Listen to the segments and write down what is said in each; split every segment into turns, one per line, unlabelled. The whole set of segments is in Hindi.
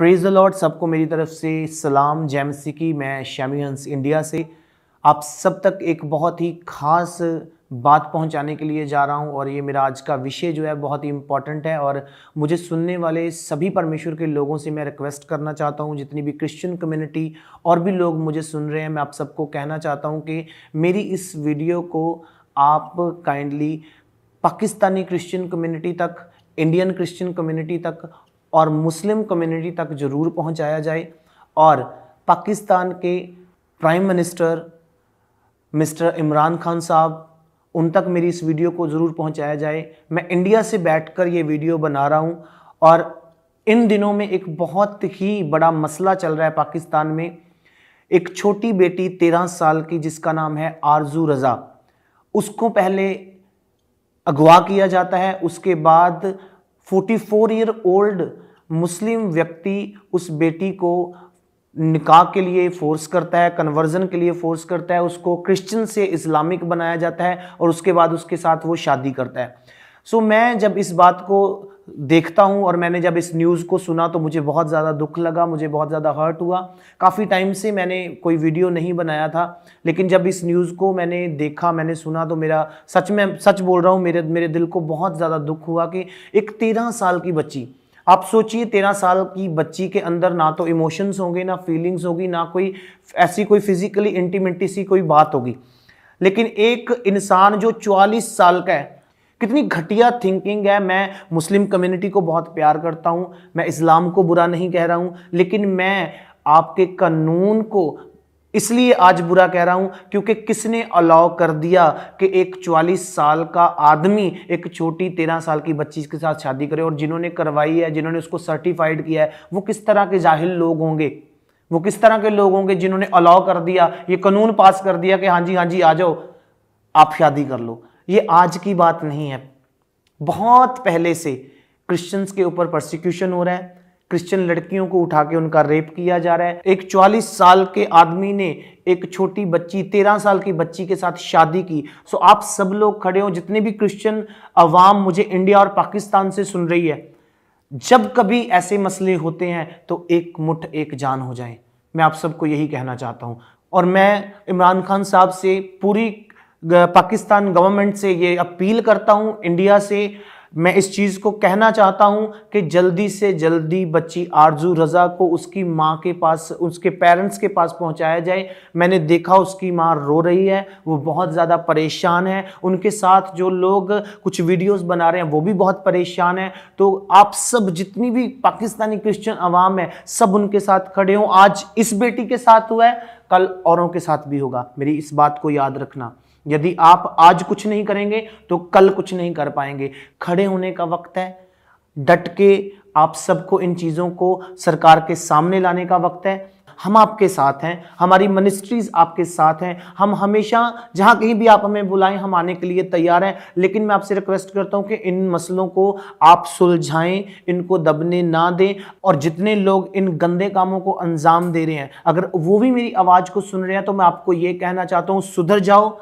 प्रेज द लॉर्ड सबको मेरी तरफ से सलाम जैमसी की मैं शमी हंस इंडिया से आप सब तक एक बहुत ही ख़ास बात पहुंचाने के लिए जा रहा हूं और ये मेरा आज का विषय जो है बहुत ही इम्पॉर्टेंट है और मुझे सुनने वाले सभी परमेश्वर के लोगों से मैं रिक्वेस्ट करना चाहता हूं जितनी भी क्रिश्चियन कम्युनिटी और भी लोग मुझे सुन रहे हैं मैं आप सबको कहना चाहता हूं कि मेरी इस वीडियो को आप काइंडली पाकिस्तानी क्रिश्चियन कम्युनिटी तक इंडियन क्रिश्चियन कम्युनिटी तक और मुस्लिम कम्युनिटी तक ज़रूर पहुंचाया जाए और पाकिस्तान के prime minister mister Imran Khan साहब उन तक मेरी इस वीडियो को ज़रूर पहुंचाया जाए मैं इंडिया से बैठकर ये वीडियो बना रहा हूं और इन दिनों में एक बहुत ही बड़ा मसला चल रहा है पाकिस्तान में एक छोटी बेटी तेरह साल की जिसका नाम है आरजू रज़ा उसको पहले अगवा किया जाता है उसके बाद 44 ईयर ओल्ड मुस्लिम व्यक्ति उस बेटी को निकाह के लिए फोर्स करता है कन्वर्जन के लिए फोर्स करता है उसको क्रिश्चियन से इस्लामिक बनाया जाता है और उसके बाद उसके साथ वो शादी करता है सो so, मैं जब इस बात को देखता हूं और मैंने जब इस न्यूज़ को सुना तो मुझे बहुत ज़्यादा दुख लगा मुझे बहुत ज़्यादा हर्ट हुआ काफ़ी टाइम से मैंने कोई वीडियो नहीं बनाया था लेकिन जब इस न्यूज़ को मैंने देखा मैंने सुना तो मेरा सच में सच बोल रहा हूँ मेरे मेरे दिल को बहुत ज़्यादा दुख हुआ कि एक तेरह साल की बच्ची आप सोचिए तेरह साल की बच्ची के अंदर ना तो इमोशंस होंगे ना फीलिंग्स होगी ना कोई ऐसी कोई फिजिकली इंटीमेटी सी कोई बात होगी लेकिन एक इंसान जो चवालीस साल का है कितनी घटिया थिंकिंग है मैं मुस्लिम कम्युनिटी को बहुत प्यार करता हूँ मैं इस्लाम को बुरा नहीं कह रहा हूँ लेकिन मैं आपके कानून को इसलिए आज बुरा कह रहा हूं क्योंकि किसने अलाउ कर दिया कि एक 44 साल का आदमी एक छोटी 13 साल की बच्ची के साथ शादी करे और जिन्होंने करवाई है जिन्होंने उसको सर्टिफाइड किया है वो किस तरह के जाहिल लोग होंगे वो किस तरह के लोग होंगे जिन्होंने अलाउ कर दिया ये कानून पास कर दिया कि हाँ जी हाँ जी आ जाओ आप शादी कर लो ये आज की बात नहीं है बहुत पहले से क्रिश्चियंस के ऊपर प्रोसिक्यूशन हो रहा है क्रिश्चियन लड़कियों को उठा के उनका रेप किया जा रहा है एक चालीस साल के आदमी ने एक छोटी बच्ची तेरह साल की बच्ची के साथ शादी की सो आप सब लोग खड़े हो जितने भी क्रिश्चियन अवाम मुझे इंडिया और पाकिस्तान से सुन रही है जब कभी ऐसे मसले होते हैं तो एक मुठ एक जान हो जाए मैं आप सबको यही कहना चाहता हूँ और मैं इमरान खान साहब से पूरी पाकिस्तान गवर्नमेंट से ये अपील करता हूँ इंडिया से मैं इस चीज़ को कहना चाहता हूँ कि जल्दी से जल्दी बच्ची आरजू रज़ा को उसकी माँ के पास उसके पेरेंट्स के पास पहुँचाया जाए मैंने देखा उसकी माँ रो रही है वो बहुत ज़्यादा परेशान है उनके साथ जो लोग कुछ वीडियोस बना रहे हैं वो भी बहुत परेशान है तो आप सब जितनी भी पाकिस्तानी क्रिश्चन अवाम है सब उनके साथ खड़े हों आज इस बेटी के साथ हुआ है कल औरों के साथ भी होगा मेरी इस बात को याद रखना यदि आप आज कुछ नहीं करेंगे तो कल कुछ नहीं कर पाएंगे खड़े होने का वक्त है डट के आप सबको इन चीज़ों को सरकार के सामने लाने का वक्त है हम आपके साथ हैं हमारी मिनिस्ट्रीज आपके साथ हैं हम हमेशा जहां कहीं भी आप हमें बुलाएं हम आने के लिए तैयार हैं लेकिन मैं आपसे रिक्वेस्ट करता हूँ कि इन मसलों को आप सुलझाएं इनको दबने ना दें और जितने लोग इन गंदे कामों को अंजाम दे रहे हैं अगर वो भी मेरी आवाज़ को सुन रहे हैं तो मैं आपको ये कहना चाहता हूँ सुधर जाओ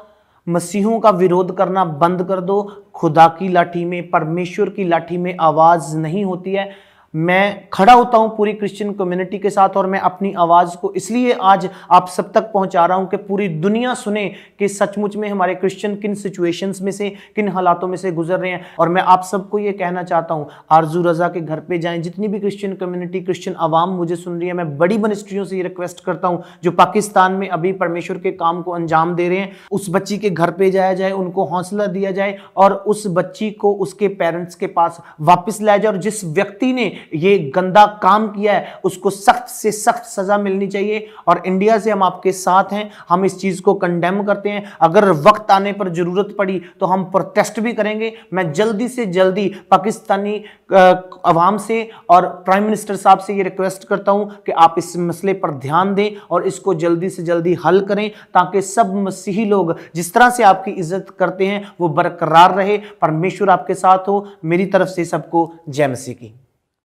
मसीहों का विरोध करना बंद कर दो खुदा की लाठी में परमेश्वर की लाठी में आवाज़ नहीं होती है मैं खड़ा होता हूं पूरी क्रिश्चियन कम्युनिटी के साथ और मैं अपनी आवाज़ को इसलिए आज आप सब तक पहुंचा रहा हूं कि पूरी दुनिया सुने कि सचमुच में हमारे क्रिश्चियन किन सिचुएशंस में से किन हालातों में से गुजर रहे हैं और मैं आप सबको ये कहना चाहता हूं आरजू रज़ा के घर पे जाएं जितनी भी क्रिश्चियन कम्युनिटी क्रिश्चियन आवाम मुझे सुन रही है मैं बड़ी मिनिस्ट्रियों से ये रिक्वेस्ट करता हूँ जो पाकिस्तान में अभी परमेश्वर के काम को अंजाम दे रहे हैं उस बच्ची के घर पर जाया जाए उनको हौसला दिया जाए और उस बच्ची को उसके पेरेंट्स के पास वापस लाया जाए और जिस व्यक्ति ने ये गंदा काम किया है उसको सख्त से सख्त सज़ा मिलनी चाहिए और इंडिया से हम आपके साथ हैं हम इस चीज़ को कंडेम करते हैं अगर वक्त आने पर ज़रूरत पड़ी तो हम प्रोटेस्ट भी करेंगे मैं जल्दी से जल्दी पाकिस्तानी आवाम से और प्राइम मिनिस्टर साहब से ये रिक्वेस्ट करता हूँ कि आप इस मसले पर ध्यान दें और इसको जल्दी से जल्दी हल करें ताकि सब मसीही लोग जिस तरह से आपकी इज्जत करते हैं वो बरकरार रहे परमेश्वर आपके साथ हो मेरी तरफ से सबको जय मसीह की